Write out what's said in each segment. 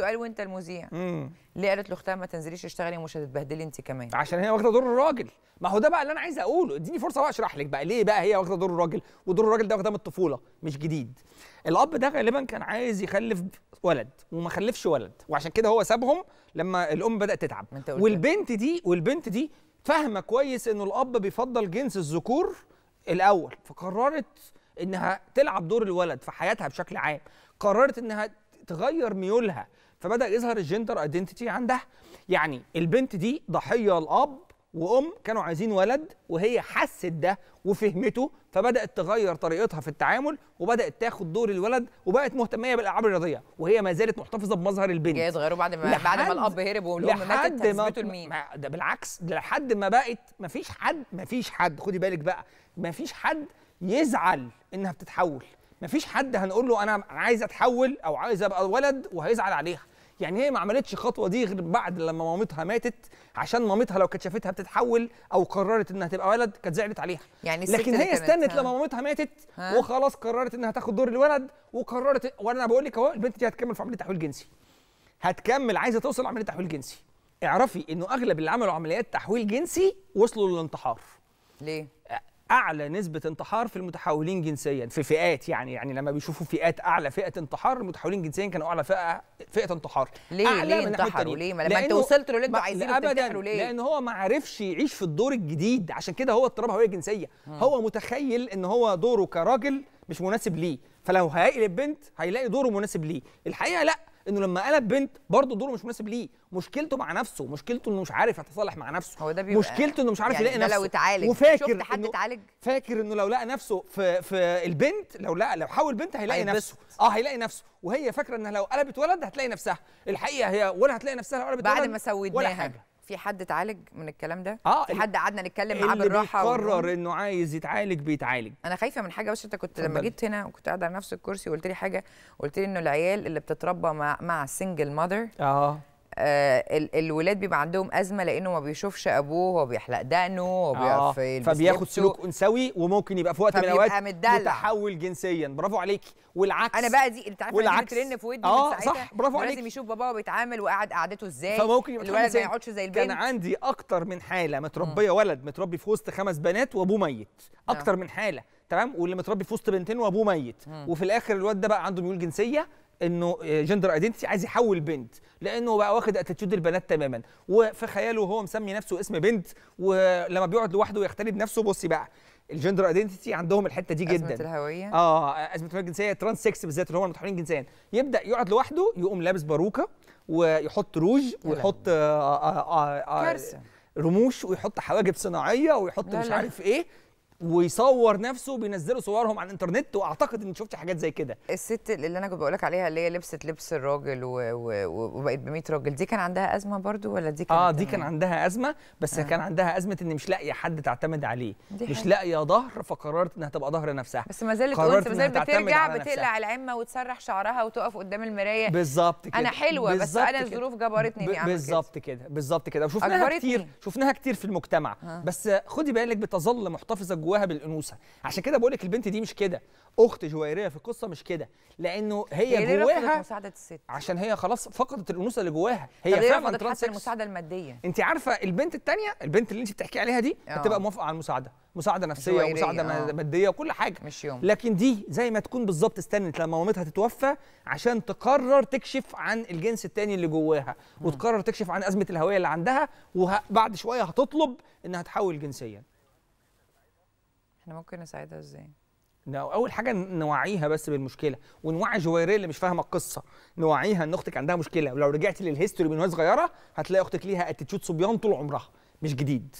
السؤال وانت المذيع ليه قالت له اختها ما تنزليش اشتغلي ومش هتتبهدلي انت كمان عشان هي واخده دور الراجل ما هو ده بقى اللي انا عايز اقوله اديني فرصه بقى اشرح لك بقى ليه بقى هي واخده دور الراجل ودور الراجل ده واخده من الطفوله مش جديد الاب ده غالبا كان عايز يخلف ولد وما خلفش ولد وعشان كده هو سابهم لما الام بدات تتعب والبنت دي والبنت دي فاهمه كويس انه الاب بيفضل جنس الذكور الاول فقررت انها تلعب دور الولد في حياتها بشكل عام قررت انها تغير ميولها فبدا يظهر الجندر ايدنتيتي عندها يعني البنت دي ضحيه الاب وام كانوا عايزين ولد وهي حست ده وفهمته فبدات تغير طريقتها في التعامل وبدات تاخد دور الولد وبقت مهتميه بالالعاب الرياضيه وهي ما زالت محتفظه بمظهر البنت جايز غيره بعد ما بعد ما الاب هرب والام ماتت ما لمين ده بالعكس ده لحد ما بقت ما فيش حد ما فيش حد خدي بالك بقى ما فيش حد يزعل انها بتتحول ما فيش حد هنقول له انا عايز اتحول او عايز ابقى ولد وهيزعل عليها يعني هي ما عملتش الخطوه دي غير بعد لما مامتها ماتت عشان مامتها لو كانت شافتها بتتحول او قررت انها تبقى ولد كانت زعلت عليها يعني لكن هي استنت لما مامتها ماتت ها. وخلاص قررت انها تاخد دور الولد وقررت وانا بقول لك اهو البنت دي هتكمل في عمليه تحويل جنسي هتكمل عايزه توصل لعمليه تحويل جنسي اعرفي انه اغلب اللي عملوا عمليات تحويل جنسي وصلوا للانتحار ليه اعلى نسبه انتحار في المتحولين جنسيا في فئات يعني يعني لما بيشوفوا فئات اعلى فئه انتحار المتحولين جنسيا كانوا اعلى فئه فئه انتحار ليه أعلى ليه انتحروا ليه ما لما انت وصلت له اللي انتوا عايزينه ابدا ليه لان هو ما عرفش يعيش في الدور الجديد عشان كده هو اضطراب هويه جنسيه هو متخيل ان هو دوره كراجل مش مناسب ليه فلو هيلاقي البنت هيلاقي دوره مناسب ليه الحقيقه لا انه لما قلب بنت برضه دوره مش مناسب ليه مشكلته مع نفسه مشكلته انه مش عارف يتصالح مع نفسه هو ده بيبقى مشكلته انه مش عارف يعني يلاقي نفسه لو اتعالج وفاكر شفت حد اتعالج فاكر انه لو لقى نفسه في في البنت لو لقى لو حاول بنت هيلاقي نفسه اه هيلاقي نفسه وهي فاكره انها لو قلبت ولد هتلاقي نفسها الحقيقه هي ولا هتلاقي نفسها لو قلبت بعد ولد ما سودناها ولا حاجه في حد اتعالج من الكلام ده؟ اه في حد قعدنا نتكلم معاه بالراحه اللي قرر و... انه عايز يتعالج بيتعالج انا خايفه من حاجه بس انت كنت لما جيت هنا وكنت قاعده على نفس الكرسي وقلت لي حاجه قلت لي انه العيال اللي بتتربى مع مع سنجل ماذر اه آه، الولاد بيبقى عندهم ازمه لانه ما بيشوفش ابوه هو بيحلق دقنه هو بيعرف آه. فبياخد سلوك انثوي وممكن يبقى في وقت من الاوقات متحول جنسيا برافو عليك والعكس انا بقى دي انت عارف والعكس ترن في ودني اه صح برافو عليك لازم يشوف باباه بيتعامل وقعد قعدته ازاي فممكن يبقى الولد ما يقعدش زي البنت كان عندي اكتر من حاله متربيه ولد متربي في وسط خمس بنات وابوه ميت نعم. اكتر من حاله تمام واللي متربي في وسط بنتين وابوه ميت وفي الاخر الواد ده بقى عنده ميول جنسيه انه جندر آه، ايدنتي عايز يحول بنت لانه بقى واخد اتيتيود البنات تماما وفي خياله هو مسمي نفسه اسم بنت ولما بيقعد لوحده يختلي بنفسه بصي بقى الجندر ايدنتيتي عندهم الحته دي جدا ازمه الهويه اه ازمه الجنسيه ترانس سكس بالذات اللي هم المتحولين جنسيا يبدا يقعد لوحده يقوم لابس باروكه ويحط روج ويحط آآ آه، آآ آه، آآ آآ كارثه رموش ويحط حواجب صناعيه ويحط مش عارف ايه ويصور نفسه بينزلوا صورهم على الانترنت واعتقد ان شفت حاجات زي كده الست اللي انا كنت بقول لك عليها اللي هي لبست لبس الراجل وبقت ب 100 راجل دي كان عندها ازمه برضو ولا دي كانت اه دي كان عندها ازمه بس آه. كان عندها ازمه ان مش لاقيه حد تعتمد عليه مش لاقيه ظهر فقررت انها تبقى ظهر نفسها بس ما زالت قلت ما زالت بترجع بتقلع العمه وتسرح شعرها وتقف قدام المرايه بالظبط كده انا حلوه بس انا الظروف جبرتني اني اعمل بالظبط كده بالظبط كده وشفناها كتير شفناها كتير في المجتمع آه. بس خدي بالك بتظل محتفظه جواها بالانوثه عشان كده بقول لك البنت دي مش كده اخت جويريه في القصه مش كده لانه هي جواها مساعده الست عشان هي خلاص فقدت الانوثه اللي جواها هي إيه فعلا حتى المساعده الماديه انت عارفه البنت الثانيه البنت اللي انت بتحكي عليها دي هتبقى آه. موافقه على المساعده مساعده نفسيه ومساعده آه. ماديه وكل حاجه مش يوم. لكن دي زي ما تكون بالظبط استنت لما مامتها تتوفى عشان تقرر تكشف عن الجنس الثاني اللي جواها وتقرر تكشف عن ازمه الهويه اللي عندها وبعد شويه هتطلب انها تحول جنسيا احنا ممكن نساعدها ازاي؟ اول حاجه نوعيها بس بالمشكله ونوعي جويريه اللي مش فاهمه القصه نوعيها ان اختك عندها مشكله ولو رجعتي للهيستوري من وهي صغيره هتلاقي اختك ليها اتيتيود صبيان طول عمرها مش جديد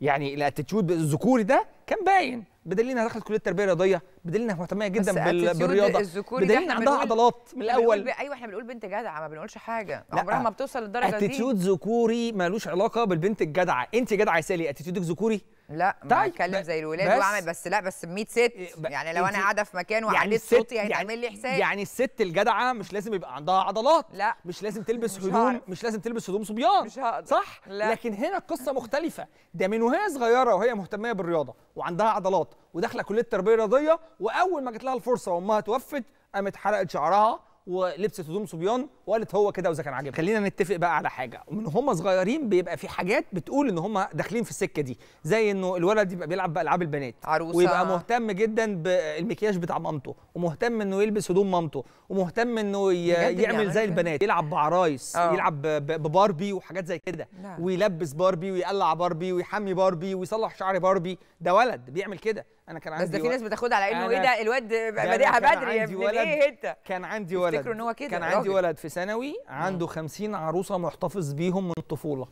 يعني الاتيتيود الذكوري ده كان باين بدليل انها دخلت كليه التربيه الرياضيه بدليل انها مهتميه جدا بال... بالرياضه بدليل انها عندها عضلات من الاول ب... ايوه احنا بنقول بنت جدعه ما بنقولش حاجه عمرها ما بتوصل للدرجه دي اتيتيود ذكوري مالوش علاقه بالبنت الجدعه انت جدعه يا سالي اتيتيودك ذكوري لا ما اتكلم طيب، زي الولاد بس واعمل بس لا بس إيه، ب 100 ست يعني لو انا قاعده في مكان وعليت يعني صوتي يعني هيتعمل لي حساب يعني الست الجدعه مش لازم يبقى عندها عضلات لا مش لازم تلبس مش هدوم هارف. مش لازم تلبس هدوم صبيان مش هقدر صح لا. لكن هنا القصه مختلفه ده من وهي صغيره وهي مهتمه بالرياضه وعندها عضلات وداخله كليه التربيه الرياضيه واول ما جات لها الفرصه وامها توفت قامت حرقت شعرها ولبست هدوم صبيان وقالت هو كده وإذا كان عاجبها خلينا نتفق بقى على حاجة من هم صغيرين بيبقى في حاجات بتقول إن هم داخلين في السكة دي زي إنه الولد يبقى بيلعب بألعاب البنات عروسة ويبقى مهتم جدا بالمكياج بتاع مامته ومهتم إنه يلبس هدوم مامته ومهتم إنه يعني يعمل زي البنات يلعب بعرايس أوه. يلعب بباربي وحاجات زي كده ويلبس باربي ويقلع باربي ويحمي باربي ويصلح شعر باربي ده ولد بيعمل كده انا كان عندي بس ده في ناس بتاخدها على انه ايه ده الواد بادئها بدري يا ابني ايه انت كان عندي ولد كان عندي ولد في ثانوي عنده 50 عروسه محتفظ بيهم من الطفوله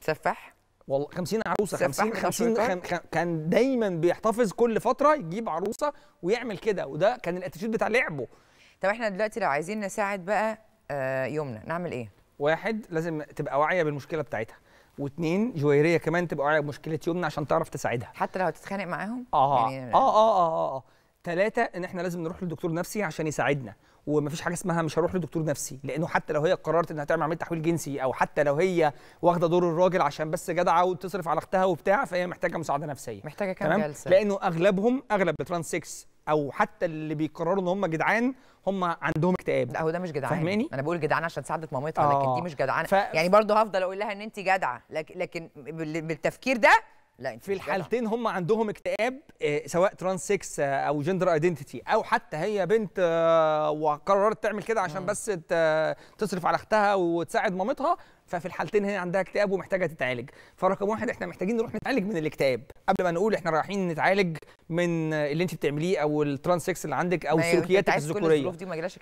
سفاح والله 50 عروسه 50 50 كان دايما بيحتفظ كل فتره يجيب عروسه ويعمل كده وده كان الاتيتيود بتاع لعبه طب احنا دلوقتي لو عايزين نساعد بقى آه يومنا نعمل ايه واحد لازم تبقى واعيه بالمشكله بتاعتها واثنين جويريه كمان تبقى واعيه بمشكله يومنا عشان تعرف تساعدها حتى لو هتتخانق معاهم اه يعني اه اه اه, آه. ثلاثة ان احنا لازم نروح لدكتور نفسي عشان يساعدنا ومفيش حاجه اسمها مش هروح لدكتور نفسي لانه حتى لو هي قررت انها تعمل عمليه تحويل جنسي او حتى لو هي واخده دور الراجل عشان بس جدعه وتصرف على اختها وبتاع فهي محتاجه مساعده نفسيه محتاجه كام تمام؟ جلسه لانه اغلبهم اغلب الترانس او حتى اللي بيقرروا ان هم جدعان هم عندهم اكتئاب لا هو ده مش جدعان فاهماني انا بقول جدعان عشان ساعدت مامتها آه لكن دي آه. مش جدعانه ف... يعني برضه هفضل اقول لها ان انت جدعه لكن بالتفكير ده لا في الحالتين هم عندهم اكتئاب آه، سواء ترانس سكس آه، او جندر ايدنتيتي او حتى هي بنت آه، وقررت تعمل كده عشان بس تصرف على اختها وتساعد مامتها ففي الحالتين هي عندها اكتئاب ومحتاجه تتعالج فرقم واحد احنا محتاجين نروح نتعالج من الاكتئاب قبل ما نقول احنا رايحين نتعالج من اللي انت بتعمليه او الترانسكس اللي عندك او سلوكياتك الذكوريه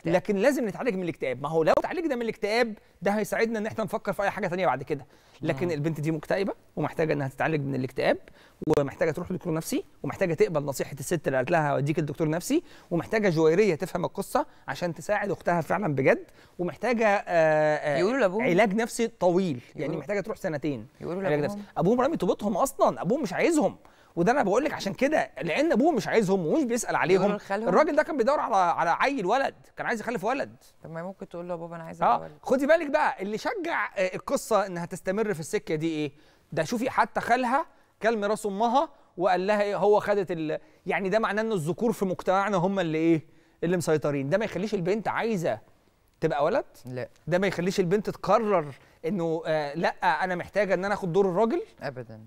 لكن لازم نتعالج من الاكتئاب ما هو لو اتعالجنا من الاكتئاب ده هيساعدنا ان احنا نفكر في اي حاجه ثانيه بعد كده لكن مم. البنت دي مكتئبه ومحتاجه انها تتعالج من الاكتئاب ومحتاجه تروح لدكتور نفسي ومحتاجه تقبل نصيحه الست اللي قالت لها اوديك الدكتور نفسي ومحتاجه جويريه تفهم القصه عشان تساعد اختها فعلا بجد ومحتاجه آآ آه، آه، آآ علاج نفسي طويل يعني محتاجه تروح سنتين يقولوا لابوهم ابوهم رامي طوبتهم اصلا ابوهم مش عايزهم وده انا بقول لك عشان كده لان ابوه مش عايزهم ومش بيسال عليهم الراجل ده كان بيدور على على عيل ولد كان عايز يخلف ولد طب ما ممكن تقول له يا بابا انا عايز آه، ابقى ولد خدي بالك بقى اللي شجع آه، القصه انها تستمر في السكه دي ايه ده شوفي حتى خالها كلم راس امها وقال لها ايه هو خدت ال... يعني ده معناه ان الذكور في مجتمعنا هم اللي ايه اللي مسيطرين ده ما يخليش البنت عايزه تبقى ولد لا ده ما يخليش البنت تقرر انه آه لا انا محتاجه ان انا اخد دور الراجل ابدا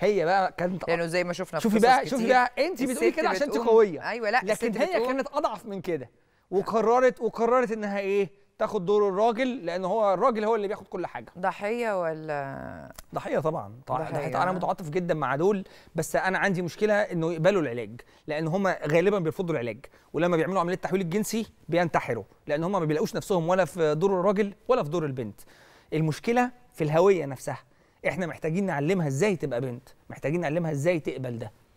هي بقى كانت لانه زي ما شفنا شوفي بقى شوفي بقى انت بتقولي كده عشان انت قويه ايوه لا لكن هي كانت اضعف من كده وقررت وقررت انها ايه تاخد دور الراجل لان هو الراجل هو اللي بياخد كل حاجه ضحيه ولا ضحيه طبعا ضحيه انا متعاطف جدا مع دول بس انا عندي مشكله انه يقبلوا العلاج لان هم غالبا بيرفضوا العلاج ولما بيعملوا عمليه التحويل الجنسي بينتحروا لان هم ما بيلاقوش نفسهم ولا في دور الراجل ولا في دور البنت المشكله في الهويه نفسها احنا محتاجين نعلمها ازاي تبقى بنت محتاجين نعلمها ازاي تقبل ده